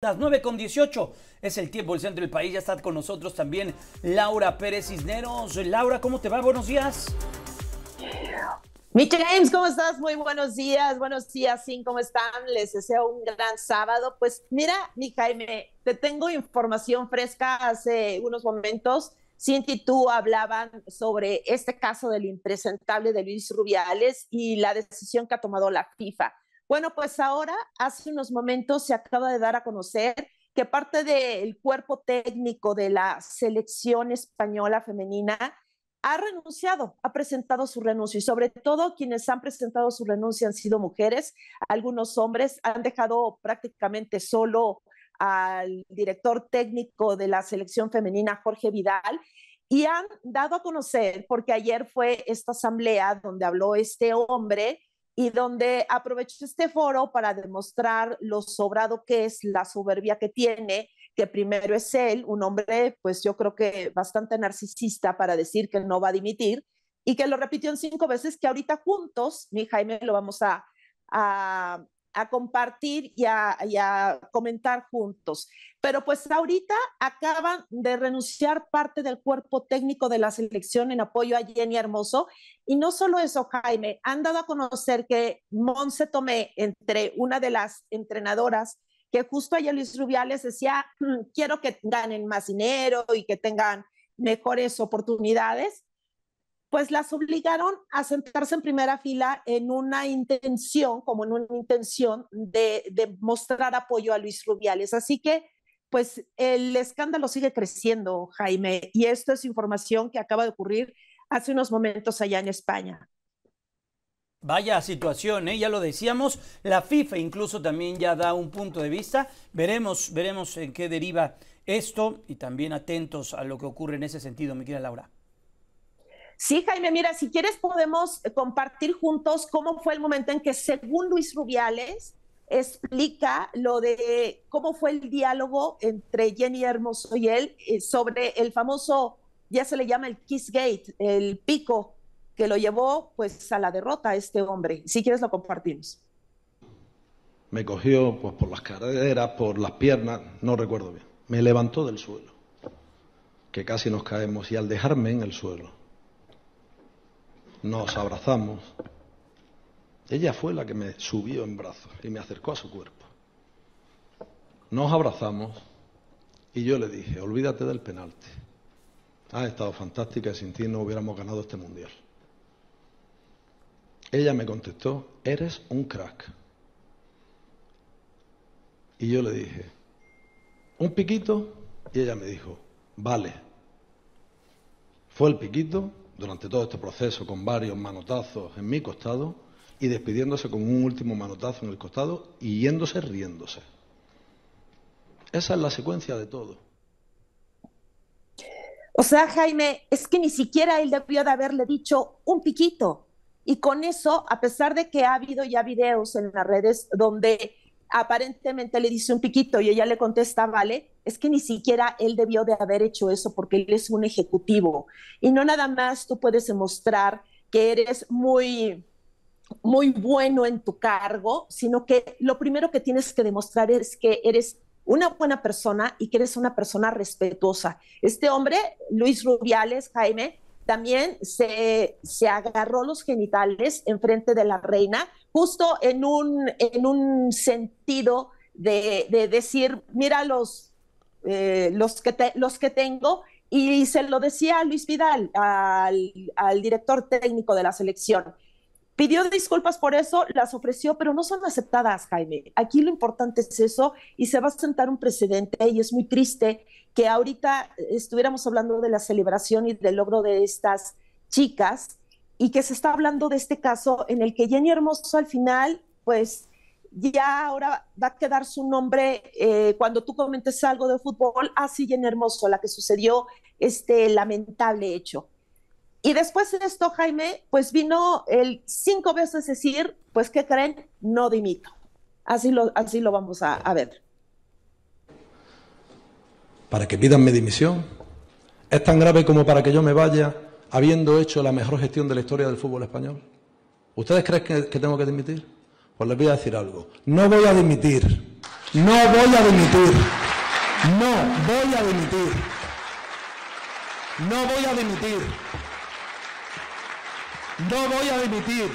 Las 9 con 18 es el tiempo, del centro del país. Ya está con nosotros también Laura Pérez Cisneros. Laura, ¿cómo te va? Buenos días. Michel James, ¿cómo estás? Muy buenos días, buenos días, sí, ¿cómo están? Les deseo un gran sábado. Pues mira, mi Jaime, te tengo información fresca hace unos momentos. Cinti y tú hablaban sobre este caso del impresentable de Luis Rubiales y la decisión que ha tomado la FIFA. Bueno, pues ahora, hace unos momentos se acaba de dar a conocer que parte del cuerpo técnico de la selección española femenina ha renunciado, ha presentado su renuncia y sobre todo quienes han presentado su renuncia han sido mujeres, algunos hombres han dejado prácticamente solo al director técnico de la selección femenina, Jorge Vidal, y han dado a conocer, porque ayer fue esta asamblea donde habló este hombre, y donde aprovechó este foro para demostrar lo sobrado que es, la soberbia que tiene, que primero es él, un hombre, pues yo creo que bastante narcisista para decir que no va a dimitir, y que lo repitió en cinco veces, que ahorita juntos, mi Jaime, lo vamos a, a, a compartir y a, comentar juntos. Pero pues ahorita acaban de renunciar parte del cuerpo técnico de la selección en apoyo a Jenny Hermoso. Y no solo eso, Jaime, han dado a conocer que Monse Tomé, entre una de las entrenadoras, que justo ayer Luis Rubiales decía, mm, quiero que ganen más dinero y que tengan mejores oportunidades pues las obligaron a sentarse en primera fila en una intención, como en una intención de, mostrar apoyo a Luis Rubiales. Así que, pues el escándalo sigue creciendo, Jaime, y esto es información que acaba de ocurrir hace unos momentos allá en España. Vaya situación, ¿eh? ya lo decíamos, la FIFA incluso también ya da un punto de vista, veremos, veremos en qué deriva esto y también atentos a lo que ocurre en ese sentido, mi querida Laura. Sí, Jaime, mira, si quieres podemos eh, compartir juntos cómo fue el momento en que, según Luis Rubiales, explica lo de cómo fue el diálogo entre Jenny Hermoso y él eh, sobre el famoso, ya se le llama el kiss gate, el pico que lo llevó pues a la derrota a este hombre. Si quieres lo compartimos. Me cogió pues por las caderas, por las piernas, no recuerdo bien. Me levantó del suelo, que casi nos caemos y al dejarme en el suelo nos abrazamos. Ella fue la que me subió en brazos y me acercó a su cuerpo. Nos abrazamos y yo le dije, olvídate del penalti. Ha estado fantástica y sin ti no hubiéramos ganado este mundial. Ella me contestó, eres un crack. Y yo le dije, un piquito. Y ella me dijo, vale. Fue el piquito durante todo este proceso con varios manotazos en mi costado y despidiéndose con un último manotazo en el costado y yéndose riéndose. Esa es la secuencia de todo. O sea, Jaime, es que ni siquiera él debió de haberle dicho un piquito. Y con eso, a pesar de que ha habido ya videos en las redes donde aparentemente le dice un piquito y ella le contesta, vale, es que ni siquiera él debió de haber hecho eso porque él es un ejecutivo. Y no nada más tú puedes demostrar que eres muy muy bueno en tu cargo, sino que lo primero que tienes que demostrar es que eres una buena persona y que eres una persona respetuosa. Este hombre, Luis Rubiales, Jaime, también se, agarró los genitales en frente de la reina, justo en un, en un sentido de, decir, mira los, eh, los, que los que tengo, y se lo decía a Luis Vidal, al, al director técnico de la selección. Pidió disculpas por eso, las ofreció, pero no son aceptadas, Jaime. Aquí lo importante es eso y se va a sentar un precedente y es muy triste que ahorita estuviéramos hablando de la celebración y del logro de estas chicas y que se está hablando de este caso en el que Jenny Hermoso al final, pues ya ahora va a quedar su nombre eh, cuando tú comentes algo de fútbol, así ah, Jenny Hermoso, la que sucedió este lamentable hecho. Y después de esto, Jaime, pues vino el cinco veces decir, pues, ¿qué creen? No dimito. Así lo, así lo vamos a, ver. Para que pidan mi dimisión. Es tan grave como para que yo me vaya habiendo hecho la mejor gestión de la historia del fútbol español. ¿Ustedes creen que, que tengo que dimitir? Pues les voy a decir algo. No voy a dimitir. No voy a dimitir. No voy a dimitir. No voy a dimitir. No voy a dimitir.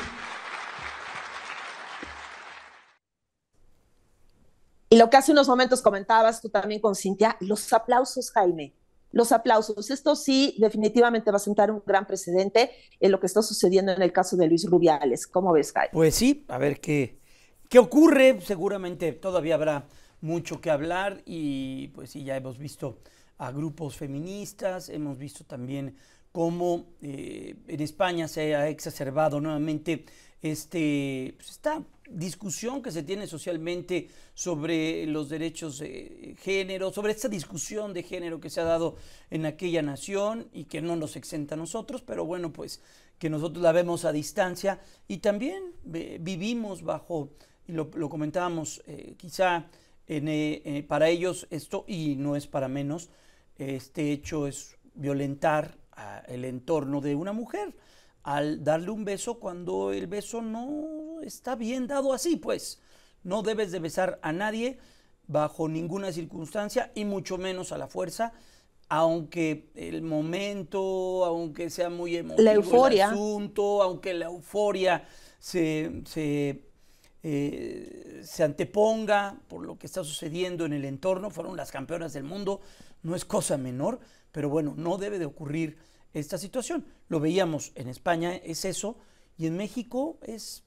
Y lo que hace unos momentos comentabas tú también con Cintia, los aplausos, Jaime. Los aplausos. Esto sí, definitivamente va a sentar un gran precedente en lo que está sucediendo en el caso de Luis Rubiales. ¿Cómo ves, Jaime? Pues sí, a ver qué, qué ocurre. Seguramente todavía habrá mucho que hablar y pues sí, ya hemos visto a grupos feministas, hemos visto también cómo eh, en España se ha exacerbado nuevamente este, pues, esta discusión que se tiene socialmente sobre los derechos de género, sobre esta discusión de género que se ha dado en aquella nación y que no nos exenta a nosotros, pero bueno, pues que nosotros la vemos a distancia y también eh, vivimos bajo, y lo, comentábamos eh, quizá para ellos esto, y no es para menos, este hecho es violentar el entorno de una mujer al darle un beso cuando el beso no está bien dado así, pues. No debes de besar a nadie bajo ninguna circunstancia y mucho menos a la fuerza, aunque el momento, aunque sea muy emotivo el asunto, aunque la euforia se, se, eh, se anteponga por lo que está sucediendo en el entorno, fueron las campeonas del mundo, no es cosa menor, pero bueno, no debe de ocurrir esta situación. Lo veíamos en España, es eso, y en México es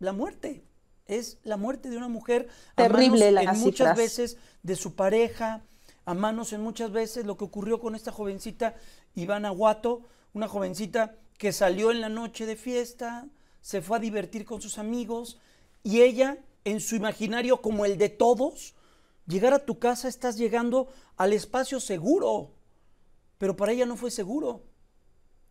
la muerte. Es la muerte de una mujer a manos, en muchas veces de su pareja, a manos en muchas veces lo que ocurrió con esta jovencita Ivana Guato, una jovencita que salió en la noche de fiesta, se fue a divertir con sus amigos y ella en su imaginario como el de todos Llegar a tu casa estás llegando al espacio seguro, pero para ella no fue seguro.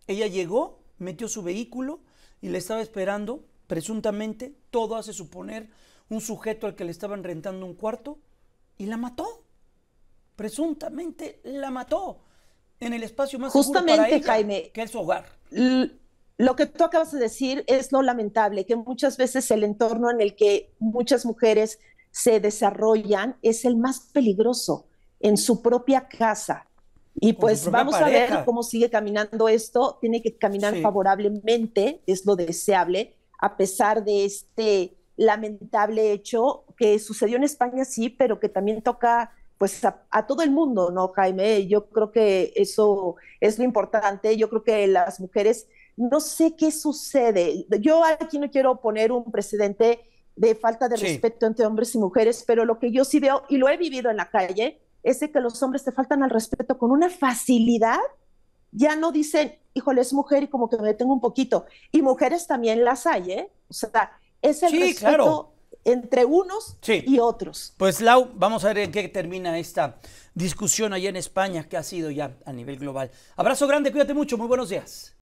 Ella llegó, metió su vehículo y le estaba esperando, presuntamente, todo hace suponer, un sujeto al que le estaban rentando un cuarto y la mató. Presuntamente la mató en el espacio más Justamente, seguro para ella, Jaime, que es su hogar. Lo que tú acabas de decir es lo lamentable, que muchas veces el entorno en el que muchas mujeres se desarrollan es el más peligroso en su propia casa. Y pues vamos a ver cómo sigue caminando esto. Tiene que caminar favorablemente, es lo deseable, a pesar de este lamentable hecho que sucedió en España, sí, pero que también toca pues a, todo el mundo, ¿no, Jaime? Yo creo que eso es lo importante. Yo creo que las mujeres, no sé qué sucede. Yo aquí no quiero poner un precedente de falta de respeto entre hombres y mujeres, pero lo que yo sí veo, y lo he vivido en la calle, es que los hombres te faltan al respeto con una facilidad, ya no dicen, híjole, es mujer y como que me detengo un poquito. Y mujeres también las hay, ¿eh? O sea, es el respeto entre unos y otros. Pues Lau, vamos a ver en qué termina esta discusión allá en España, que ha sido ya a nivel global. Abrazo grande, cuídate mucho, muy buenos días.